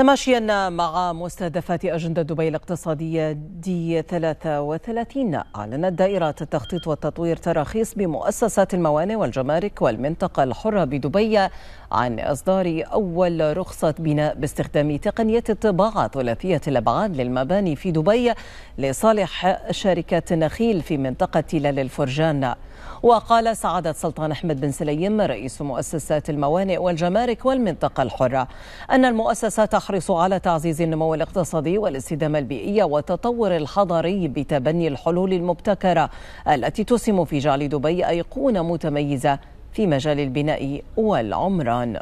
تماشيا مع مستهدفات أجندة دبي الاقتصادية دي 33 أعلنت دائرة التخطيط والتطوير تراخيص بمؤسسات الموانئ والجمارك والمنطقة الحرة بدبي عن إصدار أول رخصة بناء باستخدام تقنية الطباعة ثلاثية الأبعاد للمباني في دبي لصالح شركة نخيل في منطقة تلال الفرجان وقال سعادة سلطان أحمد بن سليم رئيس مؤسسات الموانئ والجمارك والمنطقة الحرة أن المؤسسات يحرص على تعزيز النمو الاقتصادي والاستدامة البيئية والتطور الحضري بتبني الحلول المبتكرة التي تسهم في جعل دبي أيقونة متميزة في مجال البناء والعمران